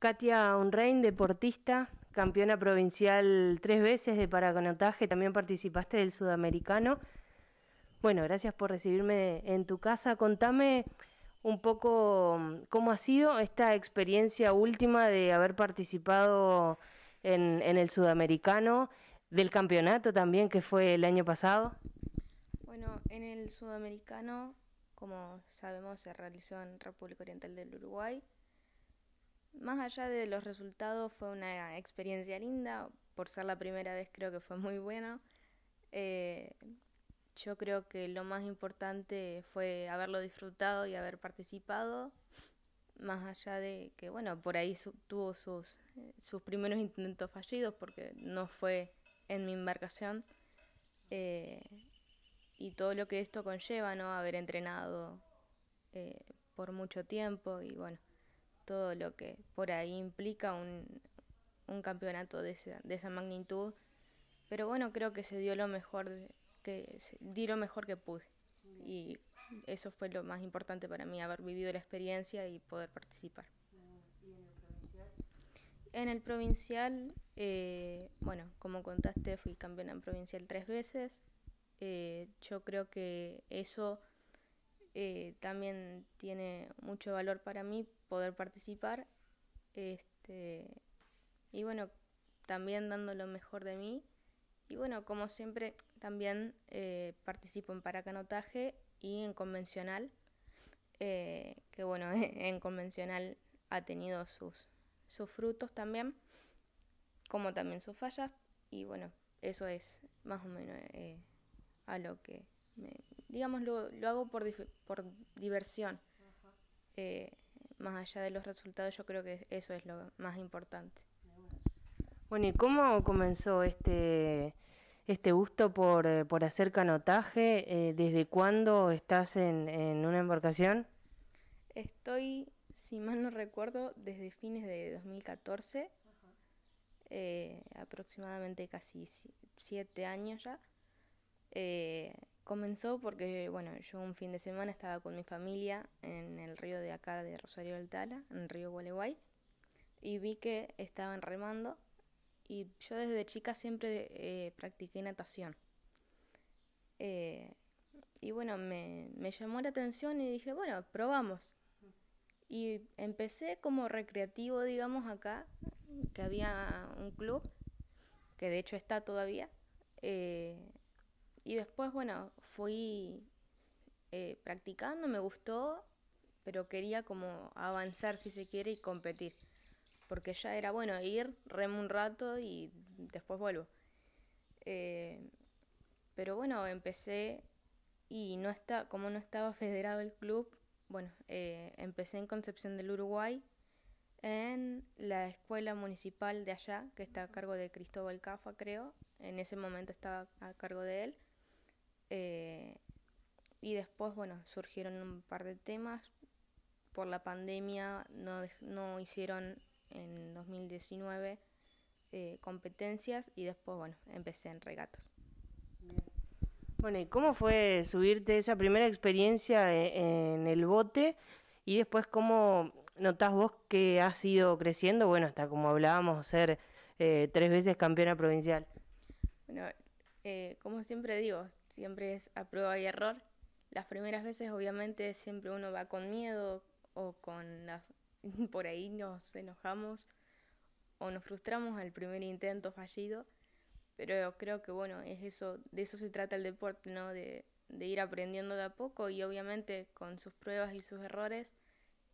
Katia Unrein, deportista, campeona provincial tres veces de paraconotaje, también participaste del sudamericano. Bueno, gracias por recibirme en tu casa. Contame un poco mm, cómo ha sido esta experiencia última de haber participado en, en el sudamericano, del campeonato también que fue el año pasado. Bueno, en el sudamericano, como sabemos, se realizó en República Oriental del Uruguay más allá de los resultados, fue una experiencia linda. Por ser la primera vez, creo que fue muy bueno. Eh, yo creo que lo más importante fue haberlo disfrutado y haber participado. Más allá de que, bueno, por ahí tuvo sus, sus primeros intentos fallidos porque no fue en mi embarcación. Eh, y todo lo que esto conlleva, ¿no? Haber entrenado eh, por mucho tiempo y bueno, todo lo que por ahí implica un, un campeonato de esa, de esa, magnitud. Pero bueno, creo que se dio lo mejor que di lo mejor que pude y eso fue lo más importante para mí haber vivido la experiencia y poder participar. ¿Y en el provincial? En eh, el provincial, bueno, como contaste, fui campeona en provincial tres veces. Eh, yo creo que eso eh, también tiene mucho valor para mí poder participar. Este, y bueno, también dando lo mejor de mí. Y bueno, como siempre, también eh, participo en paracanotaje y en convencional, eh, que bueno, en convencional ha tenido sus, sus frutos también, como también sus fallas. Y bueno, eso es más o menos eh, a lo que, digamos, lo, hago por, por diversión. Eh, más allá de los resultados, yo creo que eso es lo más importante. Bueno, ¿y cómo comenzó este, este gusto por, eh, por hacer canotaje? Eh, ¿Desde cuándo estás en, una embarcación? Estoy, si mal no recuerdo, desde fines de 2014, eh, aproximadamente casi siete años ya. Eh, Comenzó porque, bueno, yo un fin de semana estaba con mi familia en el río de acá de Rosario del Tala, en el río Gualeguay, y vi que estaban remando y yo desde chica siempre eh, practiqué natación. Eh, y bueno, me, llamó la atención y dije, bueno, probamos. Y empecé como recreativo, digamos, acá, que había un club, que de hecho está todavía, eh, y después, bueno, fui eh, practicando, me gustó, pero quería como avanzar si se quiere y competir. Porque ya era bueno ir, remo un rato y después vuelvo. Eh, pero bueno, empecé y no está, como no estaba federado el club, bueno, eh, empecé en Concepción del Uruguay, en la escuela municipal de allá, que está a cargo de Cristóbal Cafa, creo. En ese momento estaba a cargo de él. Eh, y después, bueno, surgieron un par de temas. Por la pandemia no, hicieron en 2019 eh, competencias y después, bueno, empecé en regatas. Bueno, ¿y cómo fue subirte esa primera experiencia eh, en el bote? Y después, ¿cómo notas vos que has ido creciendo? Bueno, hasta como hablábamos, ser tres veces campeona provincial. Bueno, como siempre digo, siempre es a prueba y error. Las primeras veces obviamente siempre uno va con miedo o con por ahí nos enojamos o nos frustramos al primer intento fallido, pero creo que bueno, es eso, de eso se trata el deporte, ¿no? de ir aprendiendo de a poco y obviamente con sus pruebas y sus errores,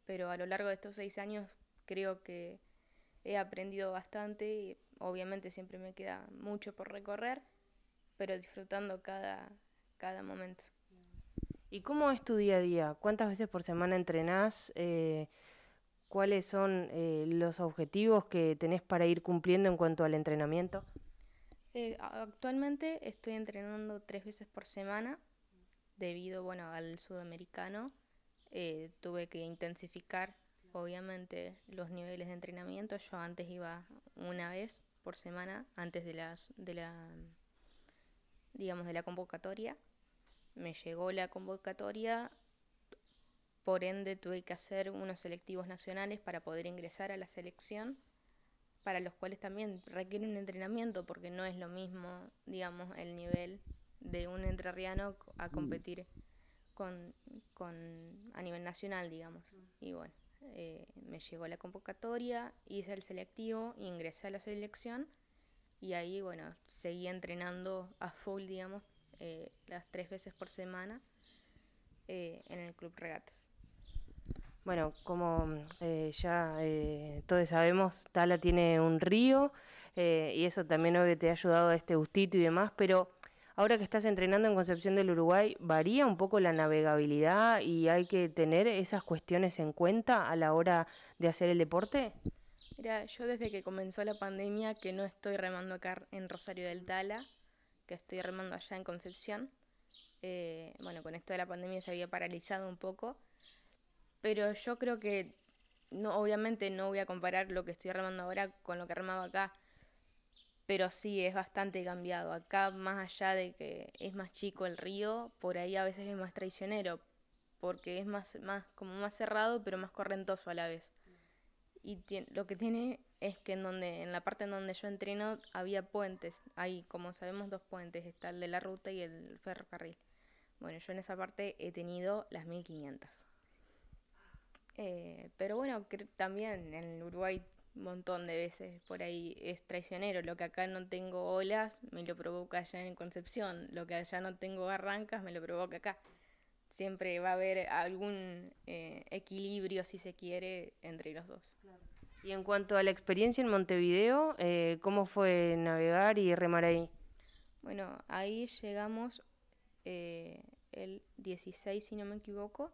pero a lo largo de estos seis años creo que he aprendido bastante y obviamente siempre me queda mucho por recorrer pero disfrutando cada, cada momento. ¿Y cómo es tu día a día? ¿Cuántas veces por semana entrenás? Eh, ¿Cuáles son eh, los objetivos que tenés para ir cumpliendo en cuanto al entrenamiento? Eh, actualmente estoy entrenando tres veces por semana debido bueno, al sudamericano. tuve que intensificar, obviamente, los niveles de entrenamiento. Yo antes iba una vez por semana antes de, las, de la digamos, de la convocatoria. Me llegó la convocatoria, por ende tuve que hacer unos selectivos nacionales para poder ingresar a la selección, para los cuales también requiere un entrenamiento, porque no es lo mismo, digamos, el nivel de un entrerriano a mm. competir a nivel nacional, digamos. Mm. Y bueno, eh, me llegó la convocatoria, hice el selectivo, ingresé a la selección y ahí, bueno, seguía entrenando a full, digamos, eh, las tres veces por semana eh, en el Club Regatas. Bueno, como eh, ya todos sabemos, Tala tiene un río y eso también obvio te ha ayudado a este gustito y demás, pero ahora que estás entrenando en Concepción del Uruguay, ¿varía un poco la navegabilidad y hay que tener esas cuestiones en cuenta a la hora de hacer el deporte? yo desde que comenzó la pandemia que no estoy remando acá en Rosario del Tala, que estoy remando allá en Concepción. Eh, bueno, con esto de la pandemia se había paralizado un poco, pero yo creo que no, obviamente no voy a comparar lo que estoy remando ahora con lo que remaba acá, pero sí es bastante cambiado. Acá, más allá de que es más chico el río, por ahí a veces es más traicionero, porque es más, más, como más cerrado, pero más correntoso a la vez y lo que tiene es que en, donde, en la parte en donde yo entreno había puentes, hay como sabemos dos puentes, está el de la ruta y el ferrocarril. Bueno, yo en esa parte he tenido las 1500. Eh, pero bueno, también en Uruguay un montón de veces por ahí es traicionero. Lo que acá no tengo olas me lo provoca allá en Concepción. Lo que allá no tengo barrancas me lo provoca acá siempre va a haber algún eh, equilibrio, si se quiere, entre los dos. Y en cuanto a la experiencia en Montevideo, eh, ¿cómo fue navegar y remar ahí? Bueno, ahí llegamos eh, el 16, si no me equivoco,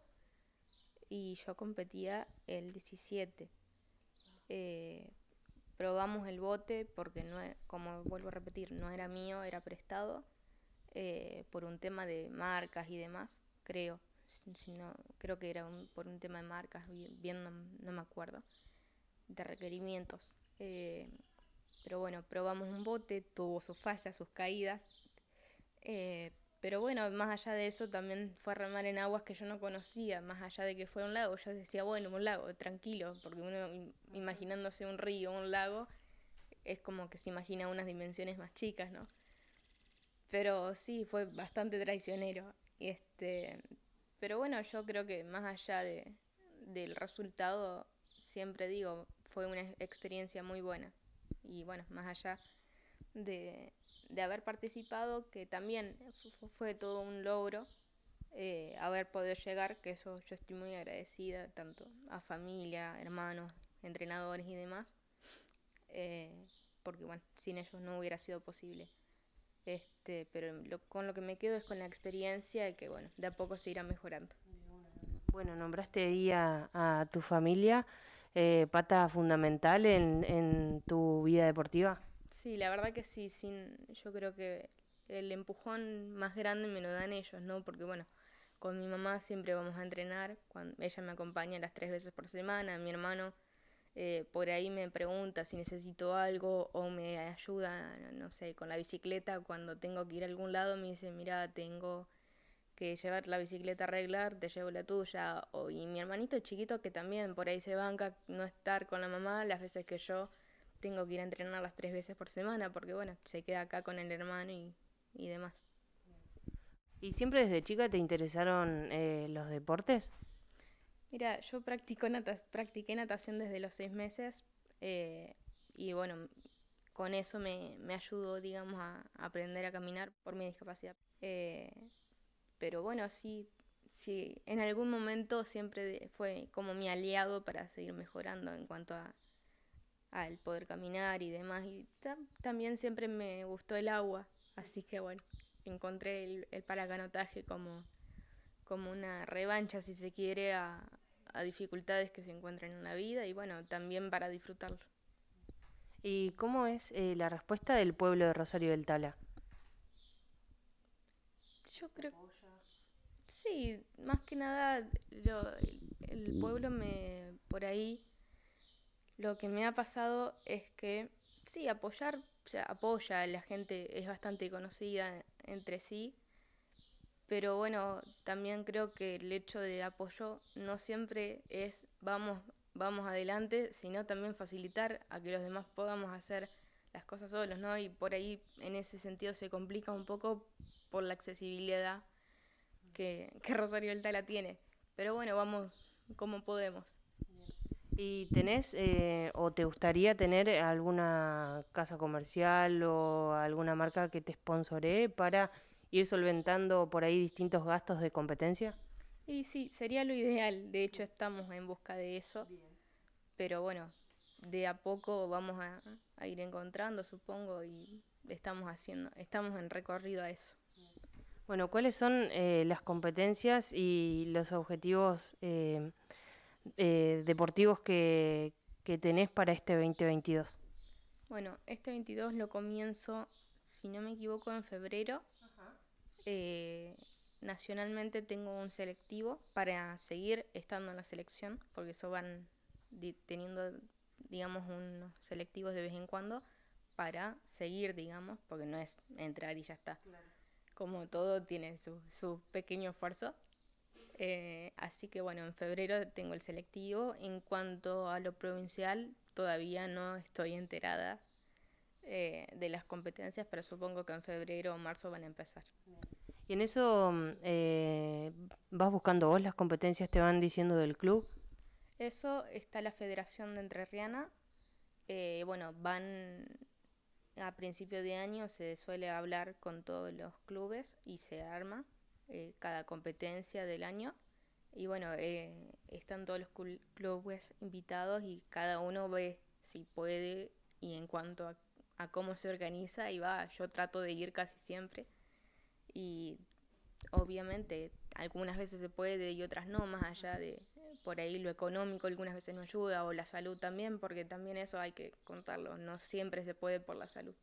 y yo competía el 17. probamos el bote porque, no, e, como vuelvo a repetir, no era mío, era prestado por un tema de marcas y demás creo. creo que era por un tema de marcas, bien, no, me acuerdo, de requerimientos. Eh, pero bueno, probamos un bote, tuvo sus fallas, sus caídas. Eh, pero bueno, más allá de eso, también fue a remar en aguas que yo no conocía, más allá de que fue un lago. Yo decía, bueno, un lago, tranquilo, porque uno imaginándose un río, un lago, es como que se imagina unas dimensiones más chicas, ¿no? Pero sí, fue bastante traicionero. Este, pero bueno, yo creo que más allá de, del resultado, siempre digo, fue una experiencia muy buena. Y bueno, más allá de, haber participado, que también fue todo un logro eh, haber podido llegar, que eso yo estoy muy agradecida, tanto a familia, hermanos, entrenadores y demás, eh, porque bueno, sin ellos no hubiera sido posible. Este, pero con lo que me quedo es con la experiencia y que, bueno, de a poco se irá mejorando. Bueno, nombraste ahí a, tu familia, eh, pata fundamental en, en tu vida deportiva. Sí, la verdad que sí, sin, yo creo que el empujón más grande me lo dan ellos, ¿no? Porque bueno, con mi mamá siempre vamos a entrenar, ella me acompaña las tres veces por semana, mi hermano eh, por ahí me pregunta si necesito algo o me ayuda, no sé, con la bicicleta cuando tengo que ir a algún lado, me dice, mira, tengo que llevar la bicicleta a arreglar, te llevo la tuya. O, y mi hermanito chiquito que también por ahí se banca no estar con la mamá las veces que yo tengo que ir a entrenar las tres veces por semana, porque bueno, se queda acá con el hermano y, y demás. ¿Y siempre desde chica te interesaron eh, los deportes? Mira, yo practico nata practiqué natación desde los seis meses eh, y bueno, con eso me, me ayudó, digamos, a, aprender a caminar por mi discapacidad. Eh, pero bueno, sí, sí, en algún momento siempre fue como mi aliado para seguir mejorando en cuanto a al poder caminar y demás. Y también siempre me gustó el agua, así que bueno, encontré el, el paracanotaje como como una revancha, si se quiere, a, a dificultades que se encuentran en la vida y bueno, también para disfrutarlo. ¿Y cómo es eh, la respuesta del pueblo de Rosario del Tala? Yo creo... Sí, más que nada el, pueblo me... por ahí lo que me ha pasado es que sí, apoyar, o sea, apoya, la gente es bastante conocida entre sí pero bueno, también creo que el hecho de apoyo no siempre es vamos, vamos adelante, sino también facilitar a que los demás podamos hacer las cosas solos, ¿no? Y por ahí en ese sentido se complica un poco por la accesibilidad que, Rosario la tiene. Pero bueno, vamos como podemos. ¿Y tenés eh, o te gustaría tener alguna casa comercial o alguna marca que te sponsoree para ir solventando por ahí distintos gastos de competencia? Y sí, sería lo ideal. De hecho, estamos en busca de eso. Pero bueno, de a poco vamos a, ir encontrando, supongo, y estamos haciendo, estamos en recorrido a eso. Bueno, ¿cuáles son eh, las competencias y los objetivos eh, eh, deportivos que, tenés para este 2022? Bueno, este 22 lo comienzo, si no me equivoco, en febrero. Eh, nacionalmente tengo un selectivo para seguir estando en la selección, porque eso van teniendo, digamos, unos selectivos de vez en cuando para seguir, digamos, porque no es entrar y ya está. Como todo tiene su, su pequeño esfuerzo. Eh, así que bueno, en febrero tengo el selectivo. En cuanto a lo provincial, todavía no estoy enterada eh, de las competencias, pero supongo que en febrero o marzo van a empezar. ¿Y en eso mm, eh, vas buscando vos las competencias, te van diciendo del club? Eso está la Federación de Entrerriana. Eh, bueno, van a principio de año, se suele hablar con todos los clubes y se arma eh, cada competencia del año. Y bueno, eh, están todos los clubes invitados y cada uno ve si puede y en cuanto a a cómo se organiza y va, yo trato de ir casi siempre y obviamente algunas veces se puede y otras no, más allá de por ahí lo económico algunas veces no ayuda o la salud también, porque también eso hay que contarlo, no siempre se puede por la salud.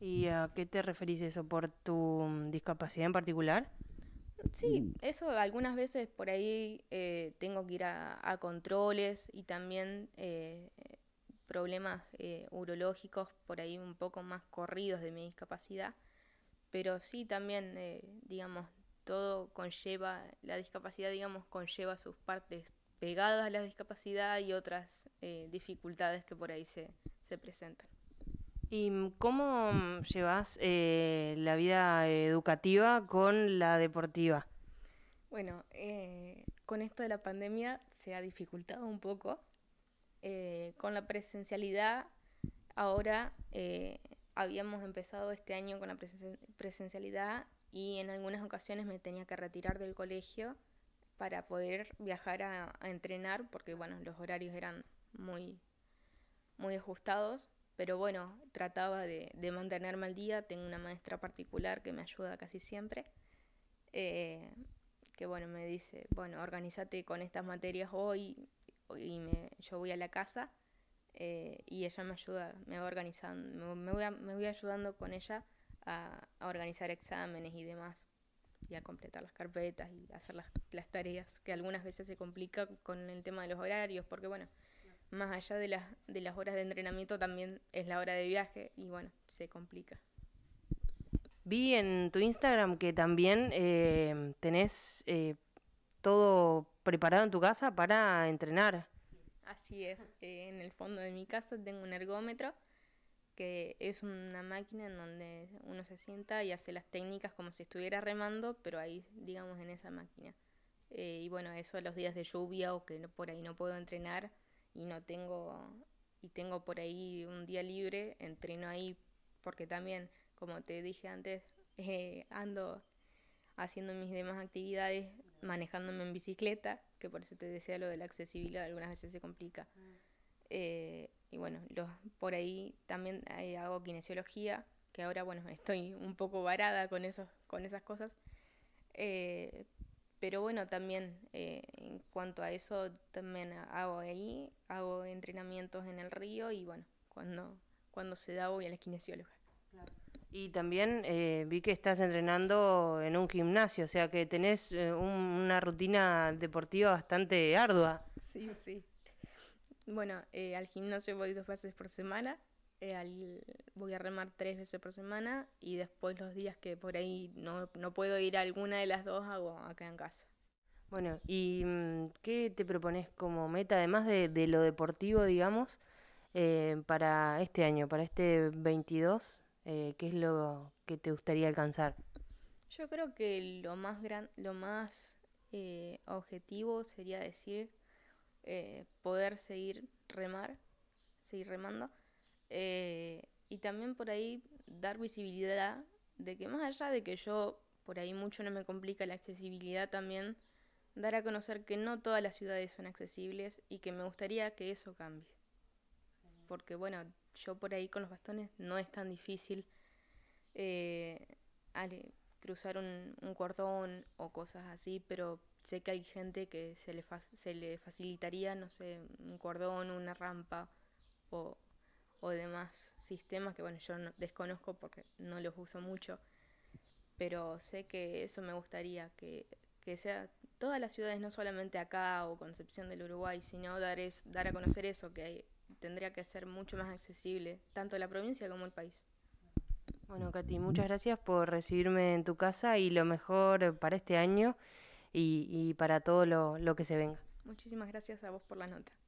¿Y a qué te referís eso? ¿Por tu discapacidad en particular? Sí, eso algunas veces por ahí eh, tengo que ir a, controles y también eh, problemas eh, urológicos por ahí un poco más corridos de mi discapacidad, pero sí también, eh, digamos, todo conlleva, la discapacidad, digamos, conlleva sus partes pegadas a la discapacidad y otras eh, dificultades que por ahí se, se presentan. ¿Y cómo llevas la vida educativa con la deportiva? Bueno, con esto de la pandemia se ha dificultado un poco, eh, con la presencialidad, ahora eh, habíamos empezado este año con la presencialidad y en algunas ocasiones me tenía que retirar del colegio para poder viajar a, entrenar, porque bueno, los horarios eran muy, muy ajustados, pero bueno, trataba de, mantenerme al día. Tengo una maestra particular que me ayuda casi siempre, eh, que bueno, me dice, bueno, organízate con estas materias hoy, y yo voy a la casa eh, y ella me ayuda, me va organizando, me, voy, me voy ayudando con ella a, organizar exámenes y demás, y a completar las carpetas y hacer las, las, tareas, que algunas veces se complica con el tema de los horarios, porque bueno, más allá de las, de las horas de entrenamiento también es la hora de viaje y bueno, se complica. Vi en tu Instagram que también eh, tenés eh, todo preparado en tu casa para entrenar. Así es, eh, en el fondo de mi casa tengo un ergómetro que es una máquina en donde uno se sienta y hace las técnicas como si estuviera remando, pero ahí, digamos, en esa máquina. Eh, y bueno, eso a los días de lluvia o que no, por ahí no puedo entrenar y no tengo y tengo por ahí un día libre, entreno ahí porque también, como te dije antes, eh, ando haciendo mis demás actividades manejándome en bicicleta, que por eso te decía lo de la accesibilidad, algunas veces se complica. Ah. Eh, y bueno, los, por ahí también eh, hago kinesiología, que ahora bueno, estoy un poco varada con, esos, con esas cosas. Eh, pero bueno, también en cuanto a eso, también hago ahí, hago entrenamientos en el río y bueno, cuando, cuando se da voy a la kinesióloga. Y también eh, vi que estás entrenando en un gimnasio, o sea que tenés eh, una rutina deportiva bastante ardua. Sí, sí. Bueno, eh, al gimnasio voy dos veces por semana, al, voy a remar tres veces por semana y después los días que por ahí no, puedo ir a alguna de las dos hago acá en casa. Bueno, ¿y mm, qué te propones como meta, además de, de lo deportivo, digamos, para este año, para este 22? Eh, ¿qué es lo que te gustaría alcanzar? Yo creo que lo más, gran, lo más eh, objetivo sería decir eh, poder seguir remar, seguir remando, y también por ahí dar visibilidad de que más allá de que yo por ahí mucho no me complica la accesibilidad también, dar a conocer que no todas las ciudades son accesibles y que me gustaría que eso cambie. Porque bueno, yo por ahí con los bastones no es tan difícil eh, cruzar un, cordón o cosas así, pero sé que hay gente que se le, se le facilitaría, no sé, un cordón, una rampa o, o demás sistemas que, bueno, yo desconozco porque no los uso mucho, pero sé que eso me gustaría, que, que sea todas las ciudades, no solamente acá o Concepción del Uruguay, sino dar, es, dar a conocer eso, que hay, tendría que ser mucho más accesible, tanto la provincia como el país. Bueno, Katy, muchas gracias por recibirme en tu casa y lo mejor para este año y, y para todo lo, lo que se venga. Muchísimas gracias a vos por la nota.